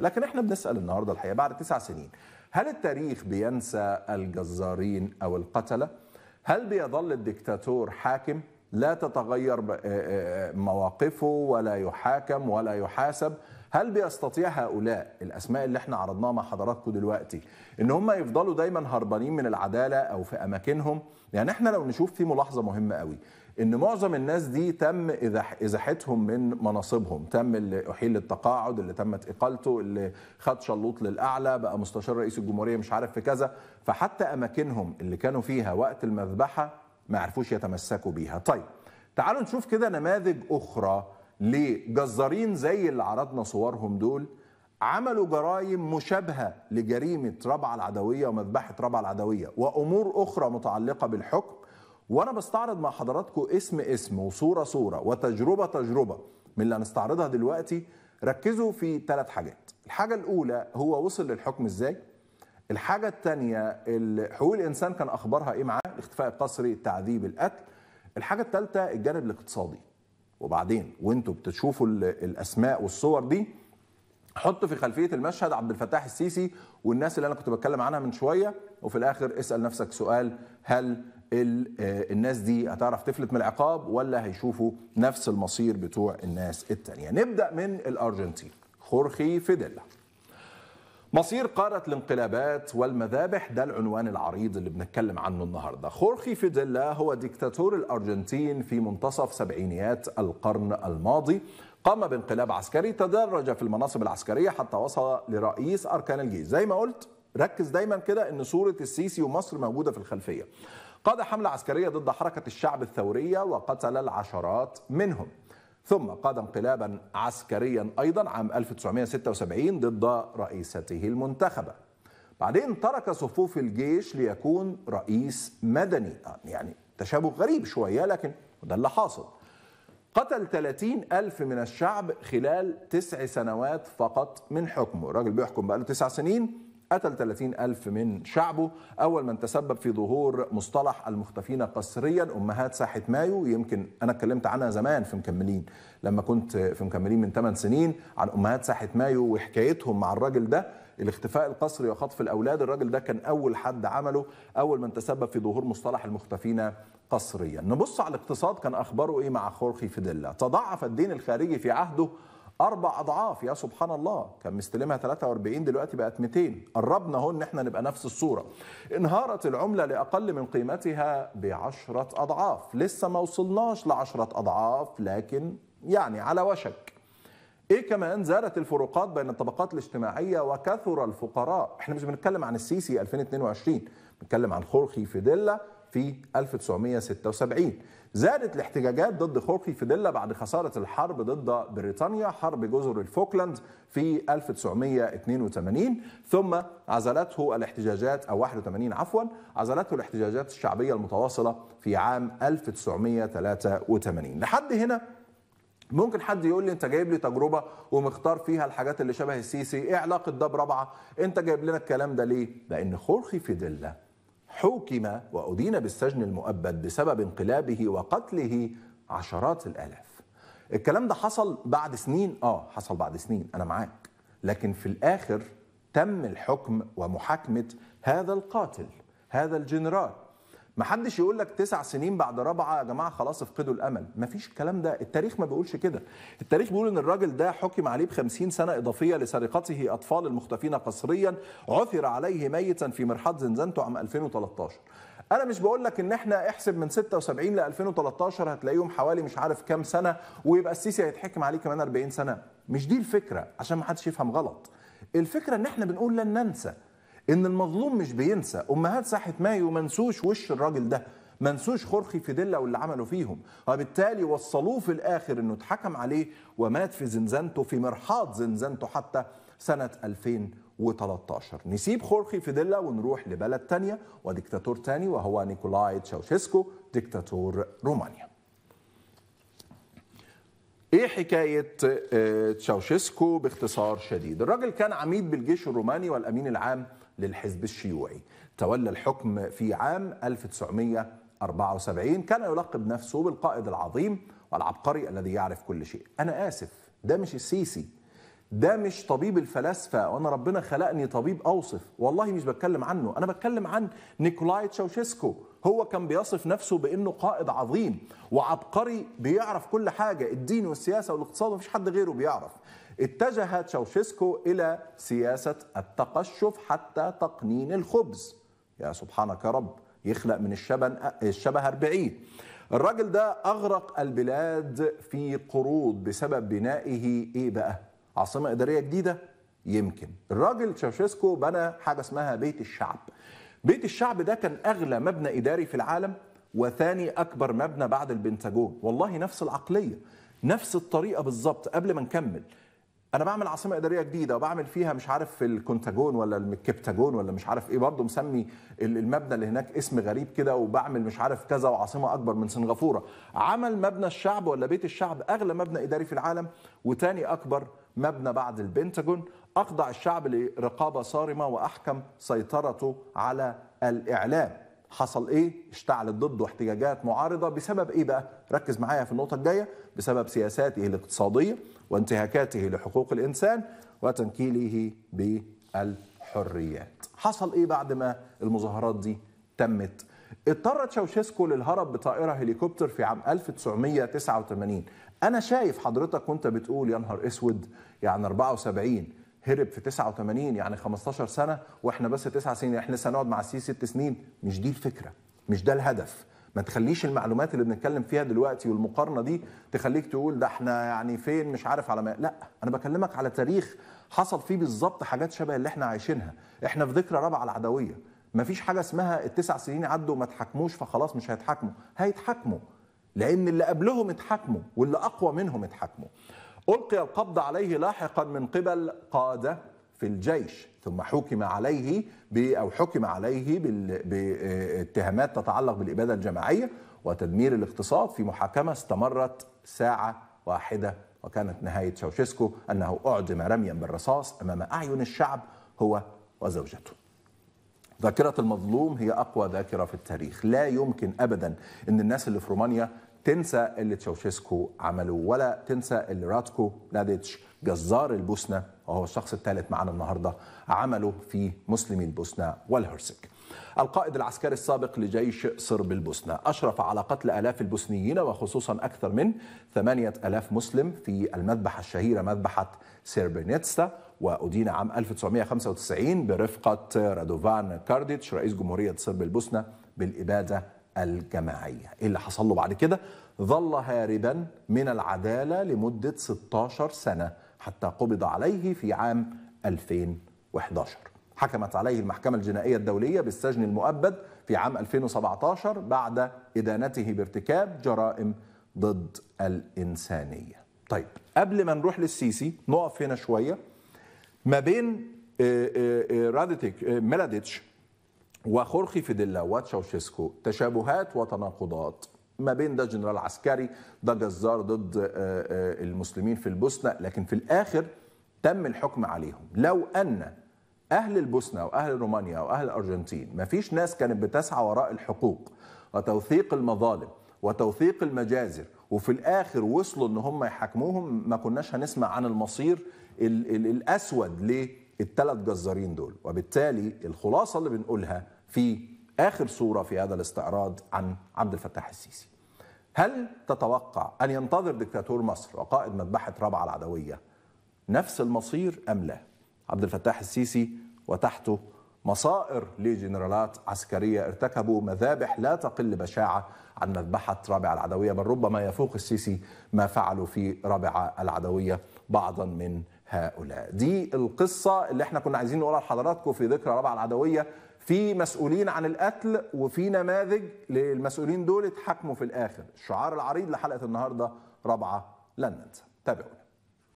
لكن احنا بنسال النهارده الحقيقه بعد تسع سنين هل التاريخ بينسى الجزارين او القتله هل بيظل الدكتاتور حاكم لا تتغير مواقفه ولا يحاكم ولا يحاسب هل بيستطيع هؤلاء الاسماء اللي احنا عرضناها مع حضراتكم دلوقتي ان هم يفضلوا دايما هربانين من العداله او في اماكنهم يعني احنا لو نشوف في ملاحظه مهمه قوي ان معظم الناس دي تم ازاحتهم من مناصبهم تم اللي احيل للتقاعد اللي تمت اقالته اللي خد شلوط للاعلى بقى مستشار رئيس الجمهوريه مش عارف في كذا فحتى اماكنهم اللي كانوا فيها وقت المذبحه ما عرفوش يتمسكوا بيها طيب تعالوا نشوف كده نماذج اخرى لجزارين زي اللي عرضنا صورهم دول عملوا جرائم مشابهه لجريمه ربع العدويه ومذبحه ربع العدويه وامور اخرى متعلقه بالحكم وانا بستعرض مع حضراتكم اسم اسم وصوره صوره وتجربه تجربه من اللي هنستعرضها دلوقتي ركزوا في ثلاث حاجات الحاجه الاولى هو وصل للحكم ازاي الحاجه الثانيه حقوق الانسان كان اخبارها ايه معاه الاختفاء القسري التعذيب القتل الحاجه الثالثه الجانب الاقتصادي وبعدين وانتوا بتشوفوا الاسماء والصور دي حطوا في خلفيه المشهد عبد الفتاح السيسي والناس اللي انا كنت بتكلم عنها من شويه وفي الاخر اسال نفسك سؤال هل آه، الناس دي هتعرف تفلت من العقاب ولا هيشوفوا نفس المصير بتوع الناس التانية نبدأ من الأرجنتين خورخي فيديلا مصير قارة الانقلابات والمذابح ده العنوان العريض اللي بنتكلم عنه النهاردة خورخي فيديلا هو ديكتاتور الأرجنتين في منتصف سبعينيات القرن الماضي قام بانقلاب عسكري تدرج في المناصب العسكرية حتى وصل لرئيس أركان الجيش زي ما قلت ركز دايما كده ان صورة السيسي ومصر موجودة في الخلفية قاد حملة عسكرية ضد حركة الشعب الثورية وقتل العشرات منهم ثم قاد انقلابا عسكريا أيضا عام 1976 ضد رئيسته المنتخبة بعدين ترك صفوف الجيش ليكون رئيس مدني آه، يعني تشابه غريب شوية لكن ده اللي حاصل قتل 30 ألف من الشعب خلال تسع سنوات فقط من حكمه الراجل بيحكم بقاله تسع سنين قتل 30 ألف من شعبه أول من تسبب في ظهور مصطلح المختفين قسريا أمهات ساحة مايو يمكن أنا اتكلمت عنها زمان في مكملين لما كنت في مكملين من 8 سنين عن أمهات ساحة مايو وحكايتهم مع الراجل ده الاختفاء القسري وخطف الأولاد الراجل ده كان أول حد عمله أول من تسبب في ظهور مصطلح المختفين قسريا نبص على الاقتصاد كان أخباره إيه مع خورخي فيديلا تضاعف الدين الخارجي في عهده اربع اضعاف يا سبحان الله كان مستلمها 43 دلوقتي بقت 200 قربنا اهو ان احنا نبقى نفس الصوره انهارت العمله لاقل من قيمتها بعشرة اضعاف لسه ما وصلناش لعشرة اضعاف لكن يعني على وشك ايه كمان زادت الفروقات بين الطبقات الاجتماعيه وكثر الفقراء احنا مش بنتكلم عن السيسي 2022 بنتكلم عن خرخي في دله في 1976 زادت الاحتجاجات ضد خورخي فيديلا بعد خسارة الحرب ضد بريطانيا حرب جزر الفوكلاند في 1982 ثم عزلته الاحتجاجات أو 81 عفوا عزلته الاحتجاجات الشعبية المتواصلة في عام 1983 لحد هنا ممكن حد يقول لي انت جايب لي تجربه ومختار فيها الحاجات اللي شبه السيسي ايه علاقه ده برابعه انت جايب لنا الكلام ده ليه لان خورخي فيديلا حوكم وأدين بالسجن المؤبد بسبب انقلابه وقتله عشرات الآلاف الكلام ده حصل بعد سنين آه حصل بعد سنين أنا معاك لكن في الآخر تم الحكم ومحاكمة هذا القاتل هذا الجنرال ما حدش يقول لك تسع سنين بعد رابعه يا جماعه خلاص افقدوا الامل ما فيش الكلام ده التاريخ ما بيقولش كده التاريخ بيقول ان الراجل ده حكم عليه ب 50 سنه اضافيه لسرقته اطفال المختفين قسريا عثر عليه ميتا في مرحاض زنزانته عام 2013 انا مش بقول لك ان احنا احسب من 76 ل 2013 هتلاقيهم حوالي مش عارف كام سنه ويبقى السيسي هيتحكم عليه كمان 40 سنه مش دي الفكره عشان ما حدش يفهم غلط الفكره ان احنا بنقول لن ننسى ان المظلوم مش بينسى امهات ساحه مايو ما نسوش وش الراجل ده ما نسوش خرخي فيديلا واللي عمله فيهم وبالتالي وصلوه في الاخر انه اتحكم عليه ومات في زنزانته في مرحاض زنزانته حتى سنه 2013 نسيب خرخي فيديلا ونروح لبلد تانية وديكتاتور تاني وهو نيكولاي تشاوشيسكو ديكتاتور رومانيا ايه حكايه آه، تشاوشيسكو باختصار شديد الراجل كان عميد بالجيش الروماني والامين العام للحزب الشيوعي تولى الحكم في عام 1974 كان يلقب نفسه بالقائد العظيم والعبقري الذي يعرف كل شيء أنا آسف ده مش السيسي ده مش طبيب الفلاسفة وأنا ربنا خلقني طبيب أوصف والله مش بتكلم عنه أنا بتكلم عن نيكولاي تشاوشيسكو هو كان بيصف نفسه بأنه قائد عظيم وعبقري بيعرف كل حاجة الدين والسياسة والاقتصاد ومفيش حد غيره بيعرف اتجه تشاوشيسكو إلى سياسة التقشف حتى تقنين الخبز يا سبحانك يا رب يخلق من الشبن الشبه 40 الراجل ده أغرق البلاد في قروض بسبب بنائه إيه بقى عاصمة إدارية جديدة يمكن الراجل تشاوشيسكو بنى حاجة اسمها بيت الشعب بيت الشعب ده كان أغلى مبنى إداري في العالم وثاني أكبر مبنى بعد البنتاجون والله نفس العقلية نفس الطريقة بالظبط قبل ما نكمل انا بعمل عاصمه اداريه جديده وبعمل فيها مش عارف الكونتاجون ولا الكبتاجون ولا مش عارف ايه برضه مسمي المبنى اللي هناك اسم غريب كده وبعمل مش عارف كذا وعاصمه اكبر من سنغافوره عمل مبنى الشعب ولا بيت الشعب اغلى مبنى اداري في العالم وتاني اكبر مبنى بعد البنتاجون اخضع الشعب لرقابه صارمه واحكم سيطرته على الاعلام حصل ايه اشتعلت ضده احتجاجات معارضه بسبب ايه بقى ركز معايا في النقطه الجايه بسبب سياساته الاقتصاديه وانتهاكاته لحقوق الانسان وتنكيله بالحريات حصل ايه بعد ما المظاهرات دي تمت اضطر تشاوشيسكو للهرب بطائره هليكوبتر في عام 1989 انا شايف حضرتك وانت بتقول يا نهار اسود يعني 74 هرب في 89 يعني 15 سنه واحنا بس 9 سنين احنا لسه هنقعد مع السيسي 6 سنين مش دي الفكره مش ده الهدف ما تخليش المعلومات اللي بنتكلم فيها دلوقتي والمقارنه دي تخليك تقول ده احنا يعني فين مش عارف على ما لا انا بكلمك على تاريخ حصل فيه بالظبط حاجات شبه اللي احنا عايشينها احنا في ذكرى رابعه العدويه ما فيش حاجه اسمها التسع سنين عدوا ما تحكموش فخلاص مش هيتحاكموا هيتحاكموا لان اللي قبلهم اتحاكموا واللي اقوى منهم اتحاكموا ألقي القبض عليه لاحقا من قبل قادة في الجيش ثم حكم عليه أو حكم عليه باتهامات تتعلق بالإبادة الجماعية وتدمير الاقتصاد في محاكمة استمرت ساعة واحدة وكانت نهاية شوشيسكو أنه أعدم رميا بالرصاص أمام أعين الشعب هو وزوجته ذاكرة المظلوم هي أقوى ذاكرة في التاريخ لا يمكن أبدا أن الناس اللي في رومانيا تنسى اللي تشاوشيسكو عمله ولا تنسى اللي راتكو لاديتش جزار البوسنة وهو الشخص الثالث معنا النهاردة عمله في مسلمي البوسنة والهرسك القائد العسكري السابق لجيش صرب البوسنة أشرف على قتل آلاف البوسنيين وخصوصا أكثر من 8000 مسلم في المذبحة الشهيرة مذبحة سيربينيتستا وأدين عام 1995 برفقة رادوفان كارديتش رئيس جمهورية صرب البوسنة بالإبادة الجماعية إيه اللي حصل له بعد كده؟ ظل هاربا من العدالة لمدة 16 سنة حتى قبض عليه في عام 2011 حكمت عليه المحكمة الجنائية الدولية بالسجن المؤبد في عام 2017 بعد إدانته بارتكاب جرائم ضد الإنسانية طيب قبل ما نروح للسيسي نقف هنا شوية ما بين آه، آه، آه، ميلاديتش وخورخي فيديلا وتشاوشيسكو تشابهات وتناقضات ما بين ده جنرال عسكري ده جزار ضد المسلمين في البوسنة لكن في الآخر تم الحكم عليهم لو أن اهل البوسنه واهل رومانيا واهل الارجنتين ما فيش ناس كانت بتسعى وراء الحقوق وتوثيق المظالم وتوثيق المجازر وفي الاخر وصلوا ان هم يحاكموهم ما كناش هنسمع عن المصير الـ الـ الاسود للثلاث جزارين دول وبالتالي الخلاصه اللي بنقولها في اخر صوره في هذا الاستعراض عن عبد الفتاح السيسي هل تتوقع ان ينتظر دكتاتور مصر وقائد مذبحه رابعه العدويه نفس المصير ام لا عبد الفتاح السيسي وتحته مصائر لجنرالات عسكرية ارتكبوا مذابح لا تقل بشاعة عن مذبحة رابعة العدوية بل ربما يفوق السيسي ما فعلوا في رابعة العدوية بعضا من هؤلاء دي القصة اللي احنا كنا عايزين نقولها لحضراتكم في ذكرى رابعة العدوية في مسؤولين عن القتل وفي نماذج للمسؤولين دول اتحكموا في الآخر الشعار العريض لحلقة النهاردة رابعة لن ننسى تابعونا